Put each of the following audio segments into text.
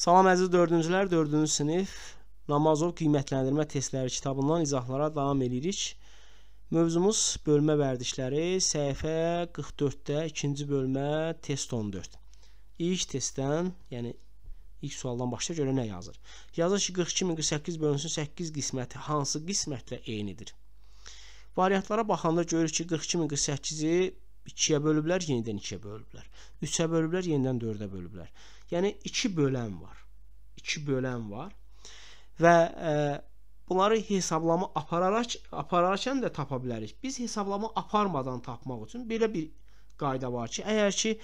Salam əziz dördüncülər, dördüncü sinif Namazov qiymətləndirmə testləri kitabından izahlara davam edirik. Mövzumuz bölmə vərdişləri, səhifə 44-də 2-ci bölmə test 14. İlk testdən, yəni ilk sualdan başla görə nə yazır? Yazır ki, 42048 bölünsün 8 qisməti hansı qismətlə eynidir? Variantlara baxanda görürük ki, 42048-i 2-yə bölüblər, yenidən 2-yə bölüblər. 3-ə bölüblər, yenidən 4-ə bölüblər. Yəni 2 bölən var. 2 bölən var. Və e, bunları hesablama apararaq apararkən də tapa bilərik. Biz hesablama aparmadan tapmaq üçün belə bir qayda var ki, əgər ki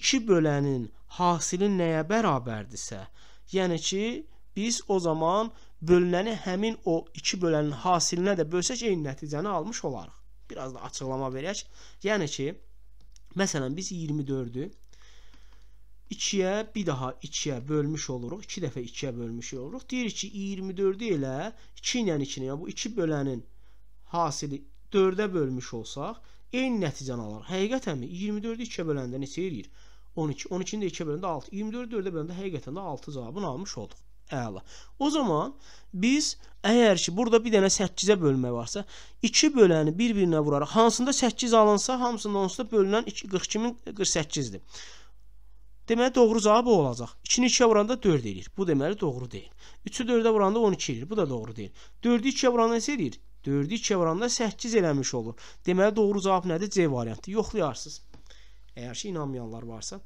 2 bölənin hasili nəyə bərabərdirsə, yəni ki biz o zaman bölünəni həmin o 2 bölənin hasilinə də bölsək eyni nəticəni almış olarıq biraz da açıqlama verək. Yəni ki, məsələn biz 24-ü 2-yə bir daha 2-yə bölmüş oluruq. 2 dəfə 2-yə bölmüş oluruq. Deyirik ki, 24-ü ilə 2 ilə 2-ni, yəni bu 2 bölənin hasili 4-ə bölmüş olsaq, eyni nəticəni alarıq. Həqiqətənmi? 24-ü 2-yə böləndə neçə eləyir? 12. 12-ni də 2-yə böləndə 6. 24-ü 4-ə böləndə həqiqətən də 6 cavabını almış olduq. Əla. O zaman biz əgər ki, burada bir dənə 8-ə bölmə varsa, 2 böləni bir-birinə vuraraq hansında 8 alınsa, hamısında onsuz da bölünən 42048-dir. Deməli doğru cavab o olacaq. 2-ni 2-yə vuranda 4 eləyir. Bu deməli doğru deyil. 3-ü 4-ə vuranda 12 eləyir. Bu da doğru deyil. 4-ü 2-yə vuranda necə eləyir? 4-ü 2-yə vuranda 8 eləmiş olur. Deməli doğru cavab nədir? C variantı. Yoxlayarsınız. Əgər ki inanmayanlar varsa.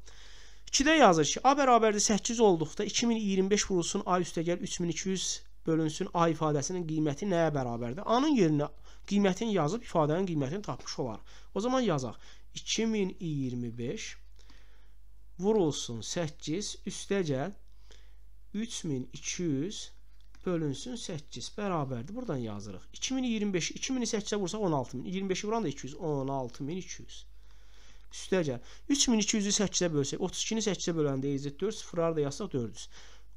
2-də yazır ki, A bərabərdir 8 olduqda 2025 vurulsun A üstəgəl 3200 bölünsün A ifadəsinin qiyməti nəyə bərabərdir? A-nın yerinə qiymətini yazıb ifadənin qiymətini tapmış olarıq. O zaman yazaq. 2025 vurulsun 8 üstəgəl 3200 bölünsün 8 bərabərdir. Buradan yazırıq. 2025 2008-ə vursaq 16000, 25-i vuran da 200, 16200 üstəgəl. 3200-ü 8-ə bölsək, 32-ni 8-ə böləndə EZ 4 sıfırlar da yazsaq 400.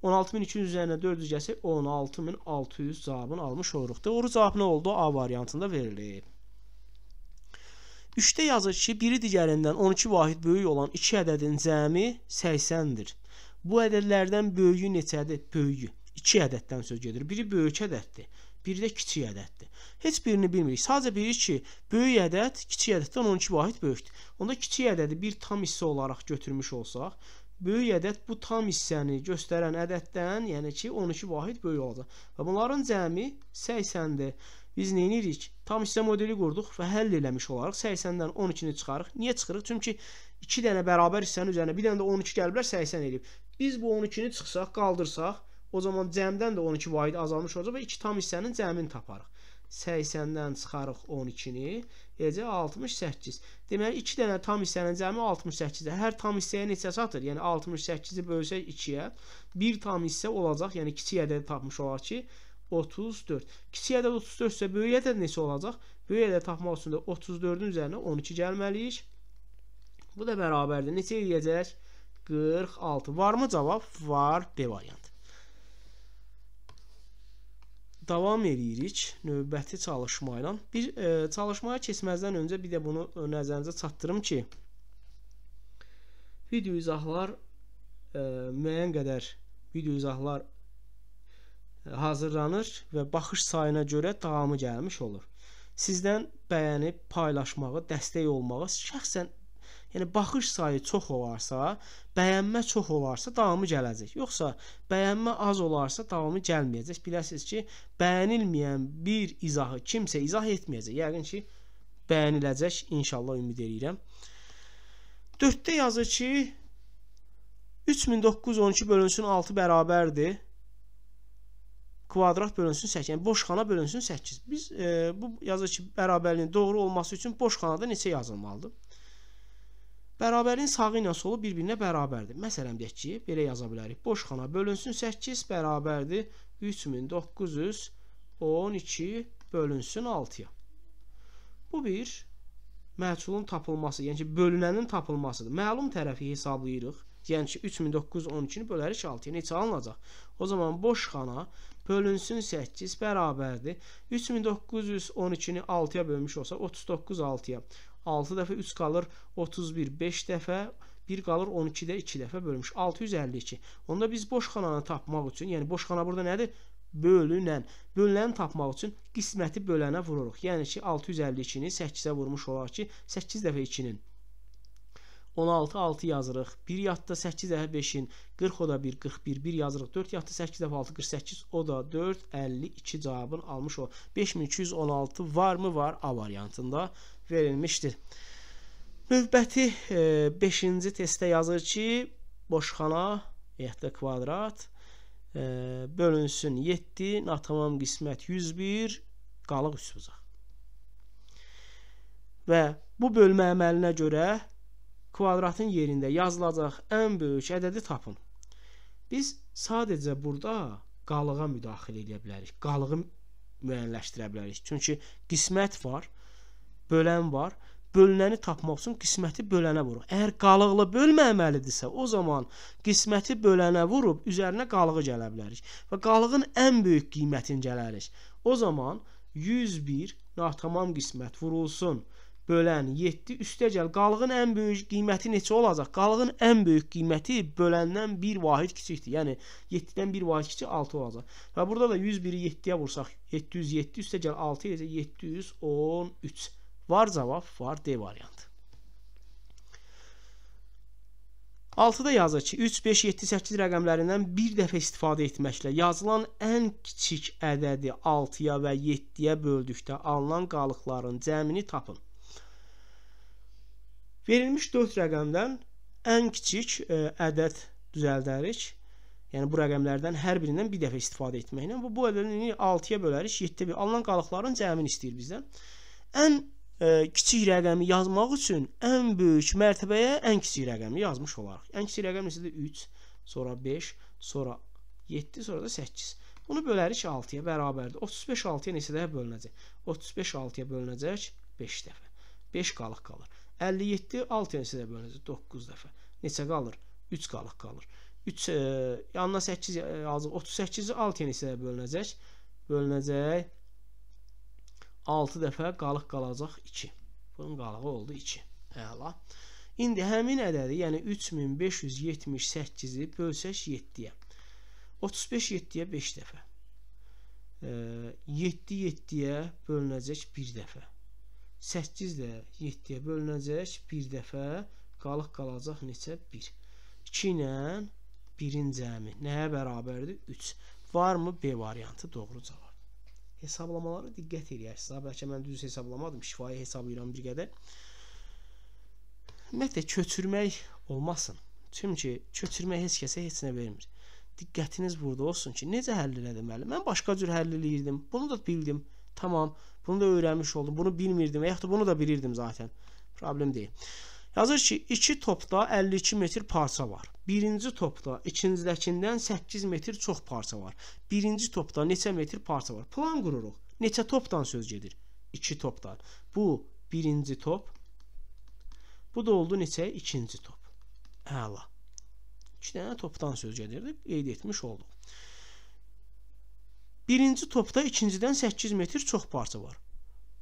16200 üzərinə 400 gəlsə 16600 cavabını almış oluruq. Doğru cavab nə oldu? A variantında verilib. 3-də yazır ki, biri digərindən 12 vahid böyük olan 2 ədədin cəmi 80-dir. Bu ədədlərdən böyüyü neçədir? Böyüyü. 2 ədəddən söz gedir. Biri böyük ədəddir biri də kiçik ədəddir. Heç birini bilmirik. Sadəcə bilirik ki, böyük ədəd kiçik ədəddən 12 vahid böyükdür. Onda kiçik ədədi bir tam hissə olaraq götürmüş olsaq, böyük ədəd bu tam hissəni göstərən ədəddən, yəni ki, 12 vahid böyük olacaq. Və bunların cəmi 80-dir. Biz nə edirik? Tam hissə modeli qurduq və həll eləmiş olaraq 80-dən 12-ni çıxarıq. Niyə çıxırıq? Çünki 2 dənə bərabər hissənin üzərinə bir dənə də 12 gəliblər, 80 eləyib. Biz bu 12-ni çıxsaq, qaldırsaq O zaman cəmdən də 12 vaid azalmış olacaq və 2 tam hissənin cəmini taparıq. 80-dən çıxarıq 12-ni, eləcə 68. Deməli 2 dənə tam hissənin cəmi 68-dir. Hər tam hissəyə neçə çatır? Yəni 68-i bölsək 2-yə, 1 tam hissə olacaq. Yəni kiçik ədədi tapmış olaq ki, 34. Kiçik ədəd 34 isə böyük ədəd neçə olacaq? Böyük ədəd tapmaq üçün də 34-ün üzərinə 12 gəlməliyik. Bu da bərabərdir. Neçə eləyəcək? 46. Varmı cavab? Var B variantı davam eləyirik növbəti çalışma ilə. Bir e, çalışmaya keçməzdən öncə bir də bunu nəzərinizə çatdırım ki, video izahlar e, müəyyən qədər video izahlar e, hazırlanır və baxış sayına görə davamı gəlmiş olur. Sizdən bəyənib, paylaşmağı, dəstək olmağı şəxsən Yəni baxış sayı çox olarsa, bəyənmə çox olarsa davamı gələcək. Yoxsa bəyənmə az olarsa davamı gəlməyəcək. Biləsiniz ki, bəyənilməyən bir izahı kimsə izah etməyəcək. Yəqin ki, bəyəniləcək inşallah ümid eləyirəm. 4-də yazır ki, 3912 bölünsün 6 bərabərdir. Kvadrat bölünsün 8. Yəni boş xana bölünsün 8. Biz e, bu yazır ki, bərabərliyin doğru olması üçün boş xanada neçə yazılmalıdır? Bərabərin sağı ilə solu bir-birinə bərabərdir. Məsələn deyək ki, belə yaza bilərik. Boş xana bölünsün 8 bərabərdir 3912 bölünsün 6-ya. Bu bir məhsulun tapılması, yəni ki, bölünənin tapılmasıdır. Məlum tərəfi hesablayırıq. Yəni ki, 3912-ni bölərik 6-ya. Necə alınacaq? O zaman boş xana bölünsün 8 bərabərdir. 3912-ni 6-ya bölmüş olsa 39 6-ya. 6 dəfə 3 qalır 31, 5 dəfə 1 qalır 12-də 2 dəfə bölmüş 652. Onda biz boş xananı tapmaq üçün, yəni boş xana burada nədir? bölünən, bölünəni tapmaq üçün qisməti bölənə vururuq. Yəni ki, 652-ni 8-ə vurmuş olaq ki, 8 dəfə 2-nin 16 6 yazırıq. 1 yadda 8 dəfə 5-in 40 o da 1 41 1 yazırıq. 4 yadda 8 dəfə 6 48 o da 4 52 cavabını almış o. 5216 varmı? Var. A variantında verilmişdir. Növbəti 5-ci e, testdə yazır ki, boşxana ümumiyyətlə kvadrat e, bölünsün 7, natamam qismət 101, qalıq üst bucaq. Və bu bölmə əməlinə görə kvadratın yerində yazılacaq ən böyük ədədi tapın. Biz sadəcə burada qalığa müdaxilə edə bilərik. Qalığı müəyyənləşdirə bilərik. Çünki qismət var, bölən var. Bölünəni tapmaq üçün qisməti bölənə vuruq. Əgər qalıqla bölməməlidirsə, o zaman qisməti bölənə vurub üzərinə qalığı gələ bilərik və qalığın ən böyük qiymətini gələrik. O zaman 101 natamam qismət vurulsun bölən 7 üstəgəl qalığın ən böyük qiyməti neçə olacaq? Qalığın ən böyük qiyməti böləndən 1 vahid kiçikdir. Yəni 7-dən 1 vahid kiçik 6 olacaq. Və burada da 101-i 7-yə vursaq 707 üstəgəl 6 eləcə 713. Var cavab, var D variantı. 6-da yazır ki, 3, 5, 7, 8 rəqəmlərindən bir dəfə istifadə etməklə yazılan ən kiçik ədədi 6-ya və 7-yə böldükdə alınan qalıqların cəmini tapın. Verilmiş 4 rəqəmdən ən kiçik e, ədəd düzəldərik. Yəni bu rəqəmlərdən hər birindən bir dəfə istifadə etməklə və bu ədədini 6-ya bölərik. 7-də bir alınan qalıqların cəmini istəyir bizdən. Ən ə, e, kiçik rəqəmi yazmaq üçün ən böyük mərtəbəyə ən kiçik rəqəmi yazmış olarıq. Ən kiçik rəqəm nəsədir 3, sonra 5, sonra 7, sonra da 8. Bunu bölərik 6-ya bərabərdir. 35 6-ya neçə dəfə bölünəcək? 35 6-ya bölünəcək 5 dəfə. 5 qalıq qalır. 57 6-ya sizə bölünəcək 9 dəfə. Neçə qalır? 3 qalıq qalır. 3 e, yanına 8 yazıq 38-i 6 yenisə bölünəcək. Bölünəcək 6 dəfə qalıq qalacaq 2. Bunun qalığı oldu 2. Əla. İndi həmin ədədi, yəni 3578-i bölsək 7-yə. 35 7-yə 5 dəfə. E, 7 7-yə bölünəcək 1 dəfə. 8 ilə 7-yə bölünəcək bir dəfə, qalıq qalacaq neçə? 1. 2 ilə 1-in cəmi nəyə bərabərdir? 3. Varmı B variantı doğru cavab? Hesablamalara diqqət eləyərsiniz. Bəlkə mən düz hesablamadım, şifahi hesablayıram bir qədər. Ümumiyyətlə köçürmək olmasın. Çünki köçürmək heç kəsə heç nə vermir. Diqqətiniz burada olsun ki, necə həll elədim müəllim? Mən başqa cür həll eləyirdim. Bunu da bildim. Tamam. Bunu da öğrenmiş oldum. Bunu bilmirdim. Veyahut da bunu da bilirdim zaten. Problem değil. Yazır ki, iki topda 52 metr parça var. Birinci topda ikinciləkindən 8 metr çox parça var. Birinci topda neçə metr parça var? Plan qururuq. Neçə topdan söz gedir? 2 topdan. Bu birinci top. Bu da oldu neçə? İkinci top. Əla. 2 dənə topdan söz gedirdi. Qeyd etmiş olduq. Birinci topda ikincidən 8 metr çox parça var.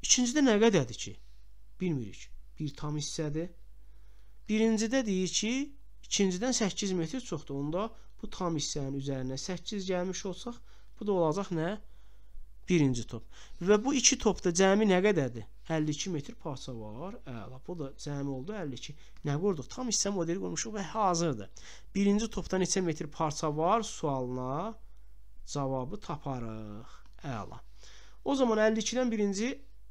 İkincidə nə qədərdir ki? Bilmirik. Bir tam hissədir. Birincidə deyir ki, ikincidən 8 metr çoxdur. Onda bu tam hissənin üzərinə 8 gəlmiş olsaq, bu da olacaq nə? Birinci top. Və bu iki topda cəmi nə qədərdir? 52 metr parça var. Əla. Bu da cəmi oldu 52. Nə qurduq? Tam hissə modeli qurmuşuq və hazırdır. Birinci topda neçə metr parça var sualına? cavabı taparıq. Əla. O zaman 52-dən birinci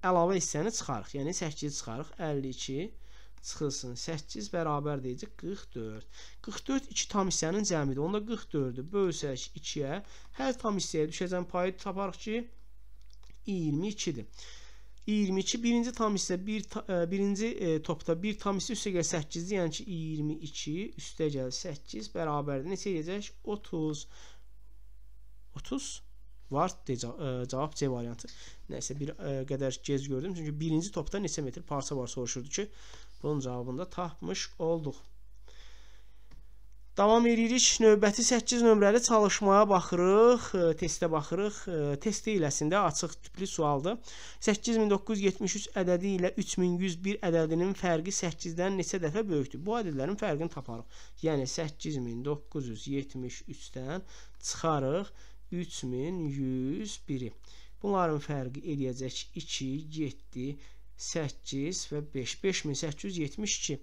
əlavə hissəni çıxarıq. Yəni 8-i çıxarıq. 52 çıxılsın. 8 bərabər deyəcək 44. 44 2 tam hissənin cəmidir. Onda 44-ü bölsək 2-yə, hər tam hissəyə düşəcən payı taparıq ki, 22-dir. 22 birinci tam hissə 1 bir, e, birinci e, topda 1 bir tam hissə üstə gəl 8-dir. Yəni ki 22 üstə gəl 8 bərabərdir. Neçə eləyəcək? 30. 30 var D e, cavab C variantı. Nəsə bir qədər e, gec gördüm. Çünki birinci topda neçə metr parça var soruşurdu ki, bunun cavabını da tapmış olduq. Davam edirik. Növbəti 8 nömrəli çalışmaya baxırıq, e, testə baxırıq. Test iləsində açıq tipli sualdır. 8973 ədədi ilə 3101 ədədinin fərqi 8-dən neçə dəfə böyükdür? Bu ədədlərin fərqini taparıq. Yəni 8973-dən çıxarıq 3101-i. Bunların fərqi eləyəcək 2, 7, 8 və 5. 5872.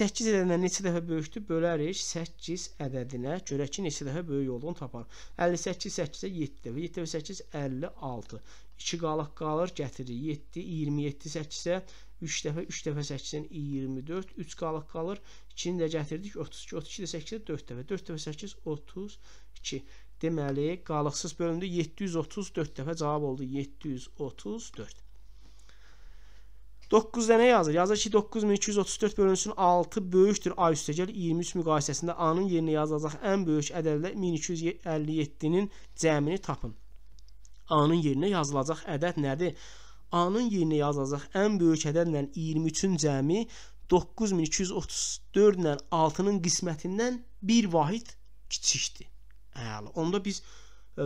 8 ədədindən neçə dəfə böyükdür? Bölərik 8 ədədinə görə ki, neçə dəfə böyük olduğunu tapar. 58 8-ə 7 dəfə, 7 dəfə 8 56. 2 qalıq qalır, gətirir 7, 27 8-ə 3 dəfə, 3 dəfə 8-dən 24, 3 qalıq qalır, 2-ni də gətirdik 32, 32 də 8-ə 4 dəfə, 4 dəfə 8 32. Deməli, qalıqsız bölündü 734 dəfə cavab oldu 734. 9 dənə yazır. Yazır ki, 9234 bölünsün 6 böyükdür A üstəgəl 23 müqayisəsində A-nın yerinə yazılacaq ən böyük ədədlə 1257-nin cəmini tapın. A-nın yerinə yazılacaq ədəd nədir? A-nın yerinə yazılacaq ən böyük ədədlə 23-ün cəmi 9234 ilə 6-nın qismətindən bir vahid kiçikdir. Əla. Onda biz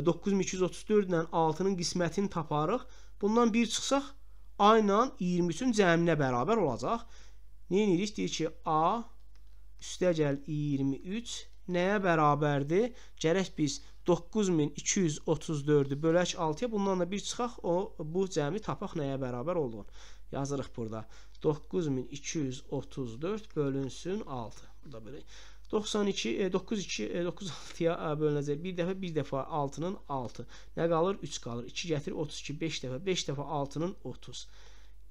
9234 ilə 6-nın qismətini taparıq. Bundan 1 çıxsaq A ilə 23-ün cəminə bərabər olacaq. Nə edirik? Deyir ki, A üstəgəl 23 nəyə bərabərdir? Gərək biz 9234-ü bölək 6-ya, bundan da 1 çıxaq, o, bu cəmi tapaq nəyə bərabər olduğunu. Yazırıq burada. 9234 bölünsün 6. Burada belə. 92 92 e, 96-ya e, e, bölünəcək. Bir dəfə 1 dəfə 6-nın 6. Nə qalır? 3 qalır. 2 gətir 32 5 dəfə 5 dəfə 6-nın 30.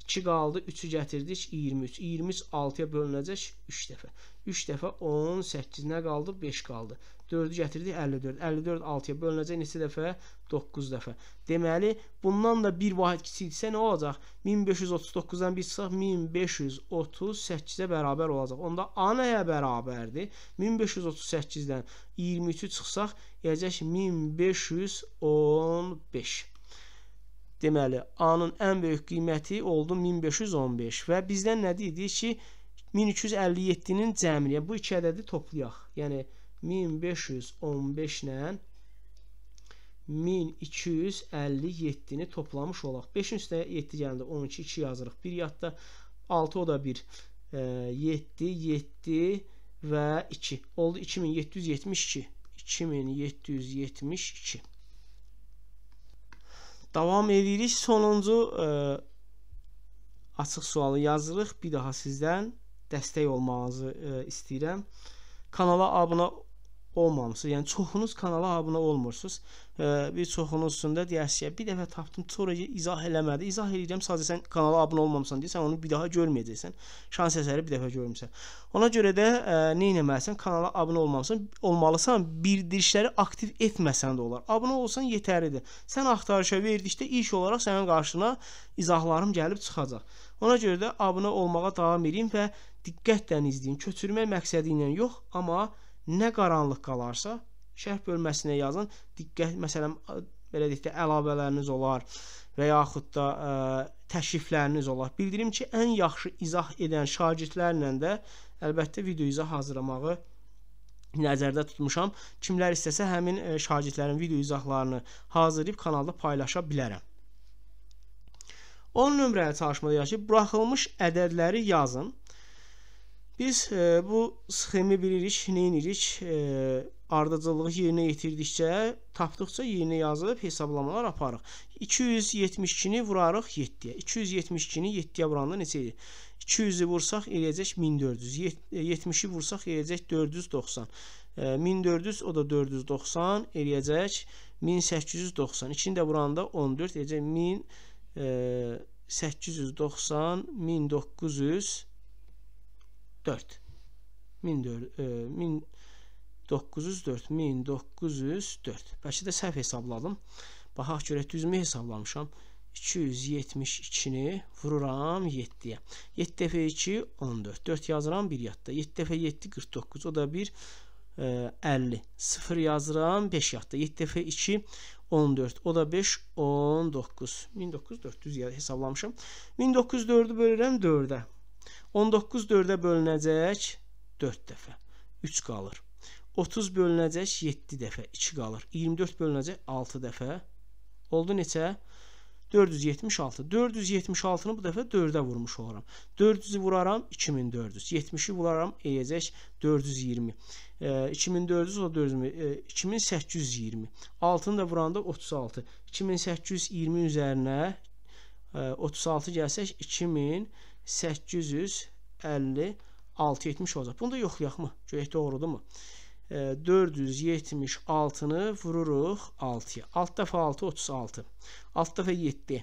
2 qaldı, 3-ü gətirdik, 23. 23 6-ya bölünəcək 3 dəfə. 3 dəfə 18 nə qaldı? 5 qaldı. 4-ü gətirdik 54. 54 6-ya bölünəcək neçə dəfə? 9 dəfə. Deməli, bundan da bir vahid kiçildirsə nə olacaq? 1539-dan bir çıxsaq 1538-ə bərabər olacaq. Onda A nəyə bərabərdir? 1538-dən 23-ü çıxsaq, gələcək 1515. Deməli, A-nın ən böyük qiyməti oldu 1515 və bizdən nə dedik ki, 1257-nin cəmini, yəni bu iki ədədi toplayaq. Yəni 1515 ilə 1257-ni toplamış olaq. 5-in üstə 7 gəldi, 12 2 yazırıq. 1 yadda 6 o da 1. 7 7 və 2. Oldu 2772. 2772. Davam edirik. Sonuncu ə, e, açıq sualı yazırıq. Bir daha sizdən dəstək olmağınızı ə, e, istəyirəm. Kanala abunə olmamısınız. Yəni çoxunuz kanala abunə olmursunuz. Bir çoxunuz üçün də deyərsiniz ki, bir dəfə tapdım, sonra izah eləmədi. İzah eləyirəm, sadəcə sən kanala abunə olmamısan deyirsən, onu bir daha görməyəcəksən. Şans əsəri bir dəfə görmüsən. Ona görə də ə, nə etməlisən? Kanala abunə olmamısan, olmalısan, bildirişləri aktiv etməsən də olar. Abunə olsan yetərlidir. Sən axtarışa verdikdə ilk olaraq sənin qarşına izahlarım gəlib çıxacaq. Ona görə də abunə olmağa davam edin və diqqətlə izləyin. Köçürmək məqsədi ilə yox, amma Nə qaranlıq qalarsa, şərh bölməsinə yazın. Diqqət, məsələn, belə deyək də əlavələriniz olar və yaxud da ə, təşrifləriniz olar. Bildirim ki, ən yaxşı izah edən şagirdlərlə də əlbəttə video izah hazırlamağı nəzərdə tutmuşam. Kimlər istəsə həmin şagirdlərin video izahlarını hazırlayıb kanalda paylaşa bilərəm. 10 nömrəli çalışmada yazır ki, buraxılmış ədədləri yazın Biz e, bu sxemi bilirik, neyinirik? E, ardıcıllığı yerinə yetirdikcə, tapdıqca yerinə yazıb hesablamalar aparırıq. 272-ni vurarıq 7-yə. 272-ni 7-yə vuranda neçə edir? 200-ü vursaq eləyəcək 1400. 70-i e, vursaq eləyəcək 490. 1400 e, o da 490 eləyəcək 1890. İkini də vuranda 14 eləyəcək 1890 1900 e, 4. 1904 1904. Bəlkə də səhv hesabladım. Baxaq görək düzmü hesablamışam. 272-ni vururam 7-yə. 7 dəfə 2 14. 4 yazıram 1 yadda. 7 dəfə 7 49. O da 1 50. 0 yazıram 5 yadda. 7 dəfə 2 14. O da 5 19. 1904 düz hesablamışam. 1904-ü bölürəm 4-ə. 19 4-ə bölünəcək 4 dəfə. 3 qalır. 30 bölünəcək 7 dəfə 2 qalır. 24 bölünəcək 6 dəfə. Oldu neçə? 476. 476-nı bu dəfə 4-ə vurmuş olaram. 400-ü vuraram 2400. 70-i vuraram eləyəcək 420. E, 2400 o 400 e, 2820. 6-nı da vuranda 36. 2820 üzərinə e, 36 gəlsək 2000 850 670 olacaq. Bunu da yoxlayaqmı? Görək doğrudurmu? 476-nı e, vururuq 6-ya. 6 dəfə 6 36. 6 dəfə 7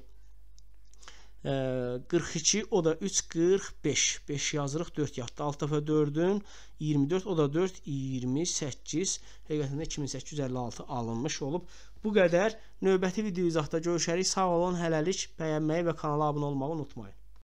42 e, o da 3 45. 5 yazırıq 4 yatdı. 6 dəfə 4-ün 24 o da 4 28. Həqiqətən 2856 alınmış olub. Bu qədər. Növbəti video izahda görüşərik. Sağ olun, hələlik bəyənməyi və kanala abunə olmağı unutmayın.